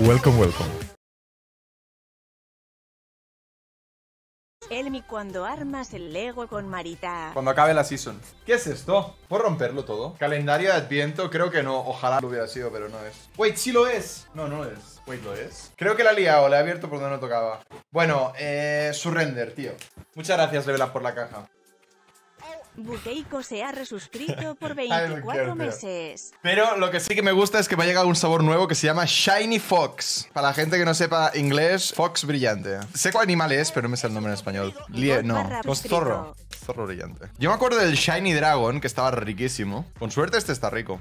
Welcome, welcome. Elmi cuando armas el Lego con Marita. Cuando acabe la season. ¿Qué es esto? ¿Por romperlo todo? Calendario de Adviento, creo que no. Ojalá lo hubiera sido, pero no es. Wait, sí lo es. No, no es. Wait, lo es. Creo que la he liado, la he abierto por donde no tocaba. Bueno, eh. Surrender, tío. Muchas gracias, Up, por la caja. Buteico se ha resuscrito por 24 meses. Pero lo que sí que me gusta es que me ha llegado un sabor nuevo que se llama Shiny Fox. Para la gente que no sepa inglés, Fox brillante. Sé cuál animal es, pero no me sé el nombre en español. Lie no, zorro. Zorro brillante. Yo me acuerdo del Shiny Dragon, que estaba riquísimo. Con suerte este está rico.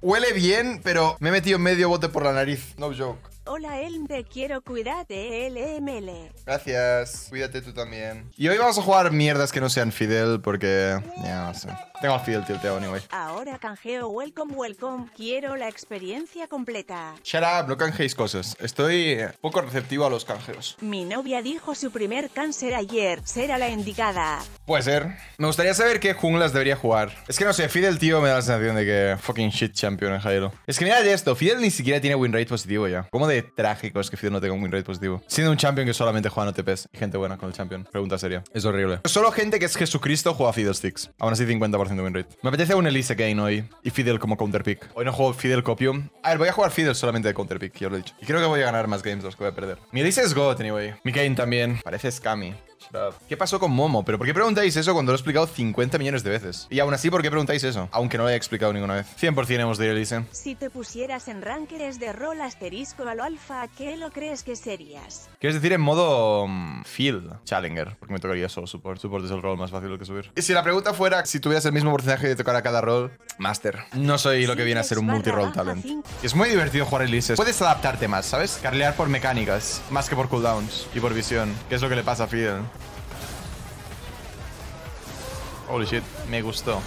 Huele bien, pero me he metido medio bote por la nariz. No joke. Hola Elm, te quiero, cuidar de LML. Gracias, cuídate tú también. Y hoy vamos a jugar mierdas que no sean Fidel, porque... Ya, no sé. Tengo a Fidel tilteado, anyway. Ahora canjeo, welcome, welcome, quiero la experiencia completa. Shut up, no canjeéis cosas. Estoy poco receptivo a los canjeos. Mi novia dijo su primer cáncer ayer, será la indicada. Puede ser. Me gustaría saber qué junglas debería jugar. Es que no sé, Fidel, tío, me da la sensación de que fucking shit champion en Jairo. Es que mirad esto, Fidel ni siquiera tiene win rate positivo ya. ¿Cómo de trágico es que Fidel no tenga un win rate positivo. Siendo un champion que solamente juega no OTPs y gente buena con el champion. Pregunta seria. Es horrible. Solo gente que es Jesucristo juega Fidel Sticks. Aún así, 50% de win rate. Me apetece un Elise Kane hoy y Fidel como counterpick. Hoy no juego Fidel Copium. A ver, voy a jugar Fidel solamente de counterpick, ya lo he dicho. Y creo que voy a ganar más games los que voy a perder. Mi Elise es God, anyway. Mi Kane también. Parece Scammy. ¿Qué pasó con Momo? ¿Pero por qué preguntáis eso cuando lo he explicado 50 millones de veces? Y aún así, ¿por qué preguntáis eso? Aunque no lo haya explicado ninguna vez. 100% hemos de Elise. Si te pusieras en rankers de rol asterisco a lo alfa, ¿qué lo crees que serías? Quieres decir en modo mm, field challenger, porque me tocaría solo support. Support es el rol más fácil que subir. Y si la pregunta fuera si tuvieras el mismo porcentaje de tocar a cada rol, master. No soy lo que viene a ser un multi-role talent. Es muy divertido jugar Elise Puedes adaptarte más, ¿sabes? Carlear por mecánicas, más que por cooldowns y por visión, ¿Qué es lo que le pasa a Field? Holy shit, me gustó.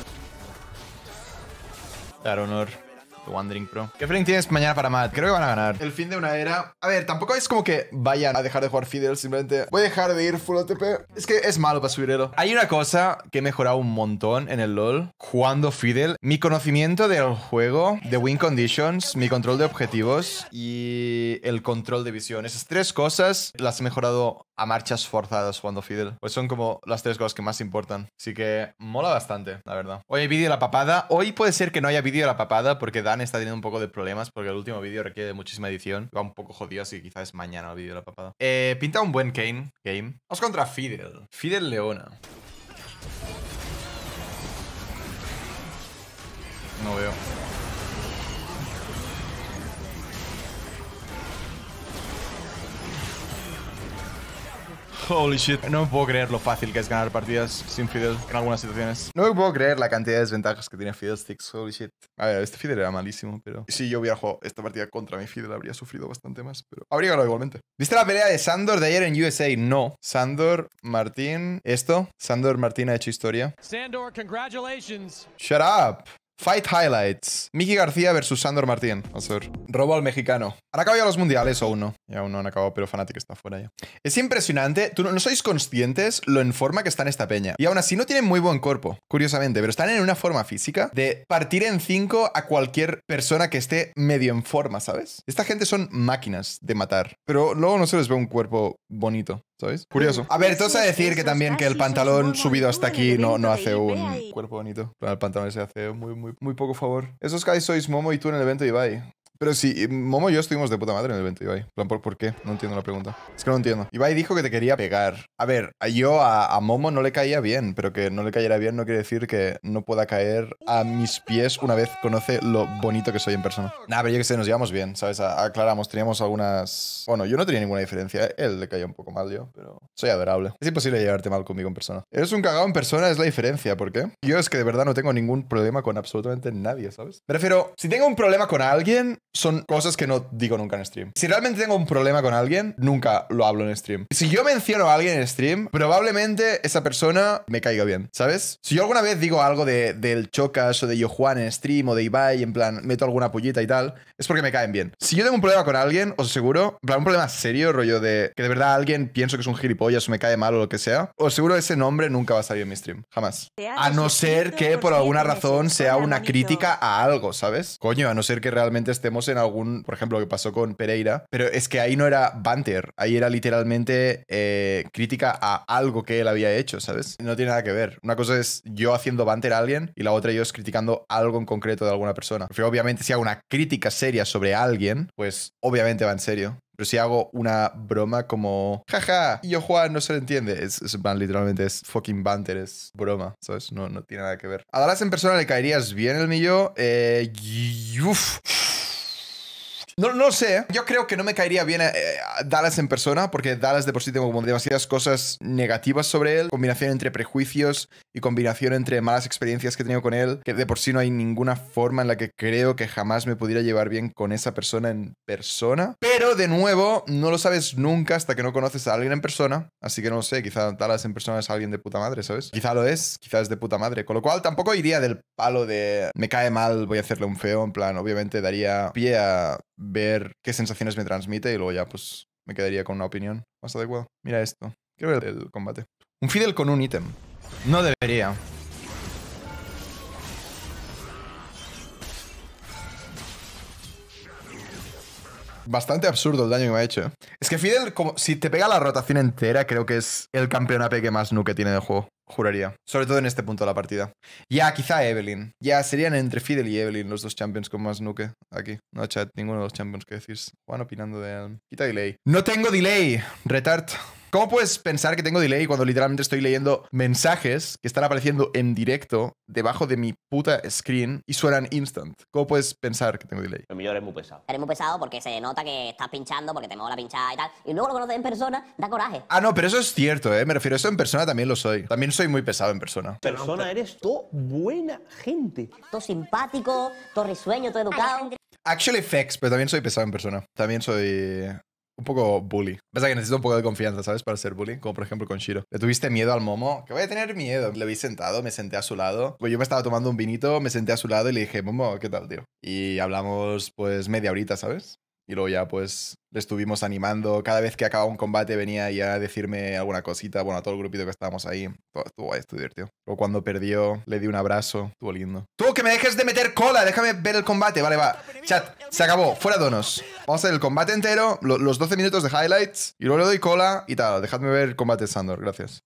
Dar honor. The Wandering Pro. ¿Qué feeling tienes mañana para Matt? Creo que van a ganar. El fin de una era. A ver, tampoco es como que vayan a dejar de jugar Fidel, simplemente voy a dejar de ir full OTP. Es que es malo para subir elo. Hay una cosa que he mejorado un montón en el LoL jugando Fidel. Mi conocimiento del juego, de win conditions, mi control de objetivos y el control de visión. Esas tres cosas las he mejorado a marchas forzadas jugando Fidel Pues son como las tres cosas que más importan. Así que mola bastante, la verdad. Hoy hay vídeo de la papada. Hoy puede ser que no haya vídeo de la papada porque Dan está teniendo un poco de problemas porque el último vídeo requiere muchísima edición. Va un poco jodido, así que quizás es mañana el vídeo de la papada. Eh, pinta un buen Kane. Game. Vamos contra Fidel. Fidel Leona. No veo. Holy shit. No me puedo creer lo fácil que es ganar partidas sin Fidel en algunas situaciones. No me puedo creer la cantidad de desventajas que tiene Fidel Sticks. Holy shit. A ver, este Fiddle era malísimo, pero si yo hubiera jugado esta partida contra mi Fidel habría sufrido bastante más, pero habría ganado igualmente. ¿Viste la pelea de Sandor de ayer en USA? No. Sandor Martín. ¿Esto? Sandor Martín ha hecho historia. Sandor, congratulations. Shut up. Fight Highlights. Miki García versus Sandor Martín. a ver. Robo al mexicano. ¿Han acabado ya los mundiales o uno, Ya aún no han acabado, pero Fnatic está fuera ya. Es impresionante. Tú no, sois conscientes lo en forma que está en esta peña. Y aún así no tienen muy buen cuerpo, curiosamente, pero están en una forma física de partir en cinco a cualquier persona que esté medio en forma, ¿sabes? Esta gente son máquinas de matar, pero luego no se les ve un cuerpo bonito sois Curioso. A ver, te a decir que también que el pantalón subido hasta aquí no, no hace un cuerpo bonito. el pantalón se hace muy, muy, muy poco favor. Esos guys sois Momo y tú en el evento Ibai. Pero si, Momo y yo estuvimos de puta madre en el evento, Ibai. Plan, ¿por, qué? No entiendo la pregunta. Es que no entiendo. Ibai dijo que te quería pegar. A ver, yo a, Momo no le caía bien, pero que no le cayera bien no quiere decir que no pueda caer a mis pies una vez conoce lo bonito que soy en persona. nada pero yo que sé, nos llevamos bien, ¿sabes? Aclaramos, teníamos algunas... Bueno, yo no tenía ninguna diferencia. Él le caía un poco mal yo, pero soy adorable. Es imposible llevarte mal conmigo en persona. Eres un cagado en persona, es la diferencia. ¿Por qué? Yo es que de verdad no tengo ningún problema con absolutamente nadie, ¿sabes? prefiero si tengo un problema con alguien, son cosas que no digo nunca en stream. Si realmente tengo un problema con alguien, nunca lo hablo en stream. Si yo menciono a alguien en stream, probablemente esa persona me caiga bien, ¿sabes? Si yo alguna vez digo algo de, del Chocas o de Yo en stream o de Ibai, en plan, meto alguna pollita y tal, es porque me caen bien. Si yo tengo un problema con alguien, os aseguro, en plan, un problema serio, rollo de que de verdad alguien pienso que es un gilipollas o me cae mal o lo que sea, os aseguro ese nombre nunca va a salir en mi stream, jamás. A no ser que por alguna razón sea una crítica a algo, ¿sabes? Coño, a no ser que realmente estemos en algún, por ejemplo, lo que pasó con Pereira, pero es que ahí no era banter, ahí era literalmente eh, crítica a algo que él había hecho, ¿sabes? No tiene nada que ver. Una cosa es yo haciendo banter a alguien y la otra yo es criticando algo en concreto de alguna persona. obviamente si hago una crítica seria sobre alguien, pues obviamente va en serio. Pero si hago una broma como, jaja, yo Juan no se lo entiende, es, literalmente es fucking banter, es broma, ¿sabes? No, no tiene nada que ver. A en persona le caerías bien el mío. Eh, no, no sé. Yo creo que no me caería bien eh, Dallas en persona, porque Dallas de por sí tengo como demasiadas cosas negativas sobre él. Combinación entre prejuicios y combinación entre malas experiencias que he tenido con él, que de por sí no hay ninguna forma en la que creo que jamás me pudiera llevar bien con esa persona en persona. Pero de nuevo, no lo sabes nunca hasta que no conoces a alguien en persona, así que no lo sé, quizá Talas en persona es alguien de puta madre, ¿sabes? Quizá lo es, quizás es de puta madre, con lo cual tampoco iría del palo de me cae mal, voy a hacerle un feo, en plan, obviamente daría pie a ver qué sensaciones me transmite y luego ya pues me quedaría con una opinión más adecuada. Mira esto. Quiero ver el combate. Un Fidel con un ítem. No debería. Bastante absurdo el daño que me ha hecho. ¿eh? Es que Fidel, como, si te pega la rotación entera, creo que es el campeón AP que más nuke tiene de juego. Juraría. Sobre todo en este punto de la partida. Ya, quizá Evelyn. Ya, serían entre Fidel y Evelyn los dos champions con más nuke aquí. No, chat, ninguno de los champions que decís. Juan opinando de... Quita delay. No tengo delay. Retard. ¿Cómo puedes pensar que tengo delay cuando literalmente estoy leyendo mensajes que están apareciendo en directo debajo de mi puta screen y suenan instant? ¿Cómo puedes pensar que tengo delay? Lo mío muy pesado. Eres muy pesado porque se nota que estás pinchando, porque te la pinchada y tal. Y luego lo conoces en persona, da coraje. Ah, no, pero eso es cierto, ¿eh? Me refiero, eso en persona también lo soy. También soy muy pesado en persona. En Persona eres todo buena gente. Todo simpático, todo risueño, todo educado. Actually, facts, pero también soy pesado en persona. También soy un poco bully. Pasa que necesito un poco de confianza, ¿sabes? Para ser bully. Como por ejemplo con Shiro. ¿Le tuviste miedo al Momo? Que voy a tener miedo. Le vi sentado, me senté a su lado. Pues yo me estaba tomando un vinito, me senté a su lado y le dije, Momo, ¿qué tal, tío? Y hablamos pues media horita, ¿sabes? Y luego ya pues le estuvimos animando. Cada vez que acababa un combate venía ya a decirme alguna cosita. Bueno, a todo el grupito que estábamos ahí. Todo estuvo, estuvo divertido. Luego cuando perdió le di un abrazo. Estuvo lindo. Tú, que me dejes de meter cola. Déjame ver el combate. Vale, va. Chat, se acabó. Fuera donos. Vamos a ver el combate entero, los 12 minutos de highlights. Y luego le doy cola y tal. Dejadme ver el combate Sandor. Gracias.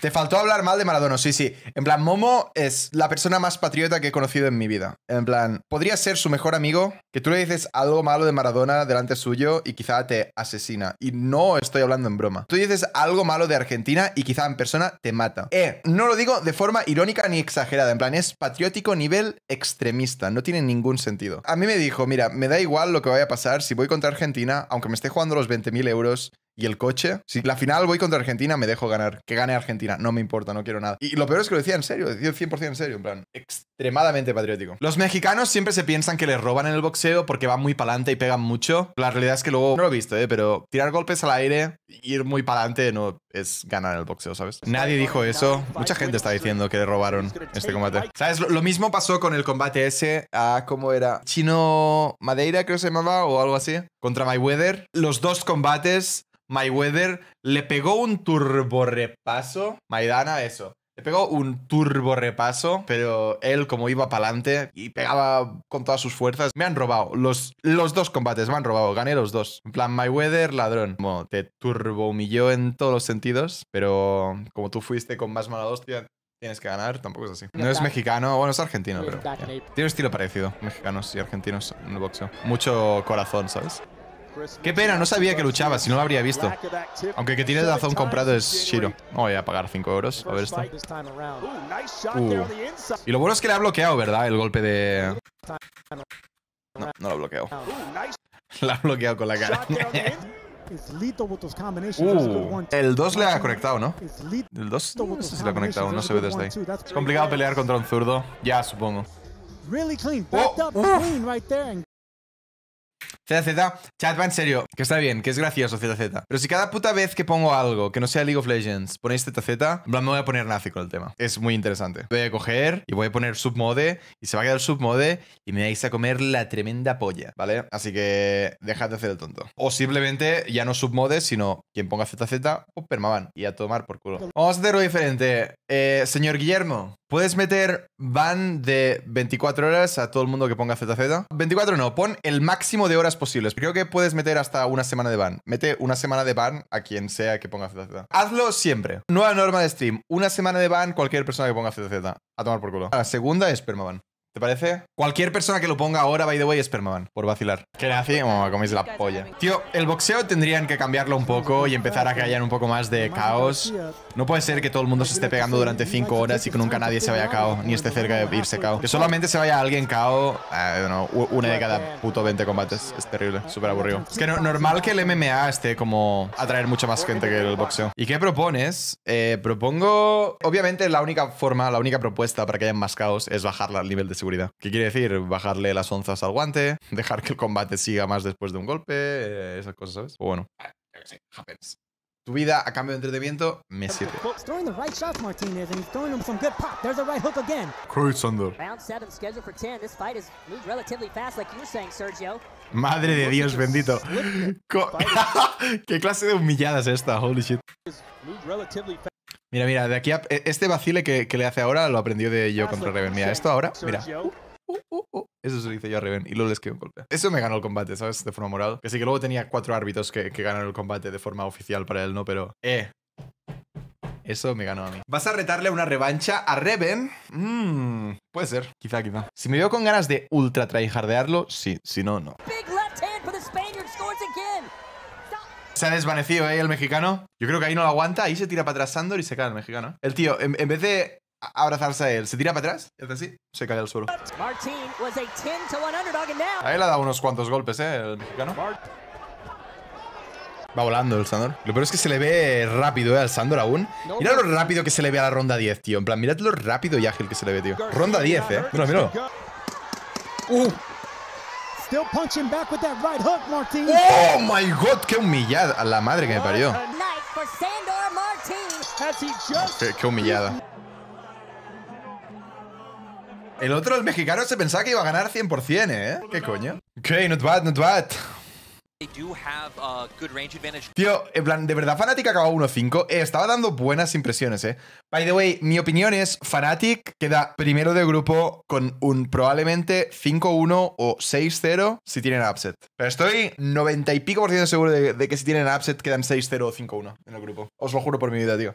Te faltó hablar mal de Maradona, sí, sí. En plan, Momo es la persona más patriota que he conocido en mi vida. En plan, podría ser su mejor amigo, que tú le dices algo malo de Maradona delante suyo y quizá te asesina. Y no estoy hablando en broma. Tú dices algo malo de Argentina y quizá en persona te mata. Eh, no lo digo de forma irónica ni exagerada. En plan, es patriótico nivel extremista. No tiene ningún sentido. A mí me dijo, mira, me da igual lo que vaya a pasar si voy contra Argentina, aunque me esté jugando los 20.000 euros, y el coche. Si la final voy contra Argentina, me dejo ganar. Que gane Argentina, no me importa, no quiero nada. Y lo peor es que lo decía en serio, decía 100% en serio, en plan, extremadamente patriótico. Los mexicanos siempre se piensan que les roban en el boxeo porque van muy pa'lante y pegan mucho. La realidad es que luego, no lo he visto, ¿eh? pero tirar golpes al aire, ir muy pa'lante, no es ganar en el boxeo, ¿sabes? Nadie dijo eso. Mucha gente está diciendo que le robaron este combate. ¿Sabes? Lo mismo pasó con el combate ese a, ¿cómo era? Chino Madeira, creo que se llamaba, o algo así, contra Mayweather. Los dos combates Mayweather le pegó un turborepaso Maidana, eso. Le pegó un turbo repaso, pero él como iba para adelante y pegaba con todas sus fuerzas, me han robado los, los dos combates, me han robado, gané los dos. En plan, Weather, ladrón. Como te turbo humilló en todos los sentidos, pero como tú fuiste con más mala hostia, tienes que ganar, tampoco es así. No es mexicano, bueno, es argentino, pero... Tiene un estilo parecido, mexicanos y argentinos en el boxeo. Mucho corazón, ¿sabes? Qué pena, no sabía que luchaba, si no lo habría visto. Aunque que tiene razón comprado es Shiro. voy a pagar 5 euros. A ver esto. Y lo bueno es que le ha bloqueado, ¿verdad? El golpe de... No, no lo ha bloqueado. La ha bloqueado con la cara. Uh, el 2 le ha conectado, ¿no? El 2 no sé si le ha conectado, no se ve desde ahí. Es complicado pelear contra un zurdo. Ya, supongo. Oh, ZZ, chat va en serio, que está bien, que es gracioso ZZ. Pero si cada puta vez que pongo algo que no sea League of Legends ponéis ZZ, me voy a poner nazi con el tema. Es muy interesante. Voy a coger y voy a poner submode y se va a quedar submode y me vais a comer la tremenda polla, ¿vale? Así que dejad de hacer el tonto. O simplemente ya no submode, sino quien ponga ZZ, oh, permaban y a tomar por culo. Vamos a hacer algo diferente. Eh, señor Guillermo, ¿puedes meter ban de 24 horas a todo el mundo que ponga ZZ? 24 no, pon el máximo de horas posibles. Creo que puedes meter hasta una semana de ban. Mete una semana de ban a quien sea que ponga ZZ. Hazlo siempre. Nueva norma de stream. Una semana de ban cualquier persona que ponga ZZ. A tomar por culo. La segunda es permaban. ¿Te parece? Cualquier persona que lo ponga ahora, by the way, es Permaban, por vacilar. Que como coméis la polla. Tío, el boxeo tendrían que cambiarlo un poco y empezar a que haya un poco más de caos. No puede ser que todo el mundo se esté pegando durante 5 horas y que nunca nadie se vaya a ni esté cerca de irse cao. Que solamente se vaya alguien cao, I eh, una de cada puto 20 combates. Es terrible, súper aburrido. Es que normal que el MMA esté como atraer mucha más gente que el boxeo. ¿Y qué propones? Eh, propongo... Obviamente la única forma, la única propuesta para que haya más caos es bajarla al nivel de seguridad. ¿Qué quiere decir? Bajarle las onzas al guante, dejar que el combate siga más después de un golpe, eh, esas cosas, ¿sabes? O bueno, ah, Tu vida a cambio de entretenimiento me sirve. Madre de Dios bendito. ¿Qué clase de humillada es esta? Holy shit. Mira, mira, de aquí e, este vacile que, le hace ahora lo aprendió de yo contra Reven. Mira, esto ahora, mira. Uh, uh, uh. Eso se lo hice yo a Reven y luego les quedé un golpe. Eso me ganó el combate, ¿sabes? De forma moral. Que sí que luego tenía cuatro árbitros que, que ganaron el combate de forma oficial para él, ¿no? Pero, eh, eso me ganó a mí. ¿Vas a retarle una revancha a Reven? Mmm, puede ser. Quizá, quizá. Si me veo con ganas de ultra tryhardearlo, sí. Si no, no. se ha desvanecido ¿eh? el mexicano. Yo creo que ahí no lo aguanta, ahí se tira para atrás Sandor y se cae el mexicano. ¿eh? El tío, en, vez de abrazarse a él, se tira para atrás y hace así, se cae al suelo. Ahí le ha dado unos cuantos golpes, ¿eh? El mexicano. Va volando el Sandor. Lo peor es que se le ve rápido, ¿eh? Al Sandor aún. Mira lo rápido que se le ve a la ronda 10, tío. En plan, mirad lo rápido y ágil que se le ve, tío. Ronda 10, ¿eh? bueno mira. ¡Uh! Oh my God, qué humillada a la madre que me parió. Qué, qué humillada. El otro, el mexicano, se pensaba que iba a ganar 100%, ¿eh? ¿Qué coño? Ok, not bad, not bad. Tío, en plan, de verdad, Fnatic acaba 1-5. Eh, estaba dando buenas impresiones, eh. By the way, mi opinión es, Fnatic queda primero de grupo con un probablemente 5-1 o 6-0 si tienen upset. Pero estoy 90 y pico por ciento seguro de, de que si tienen upset quedan 6-0 o 5-1 en el grupo. Os lo juro por mi vida, tío.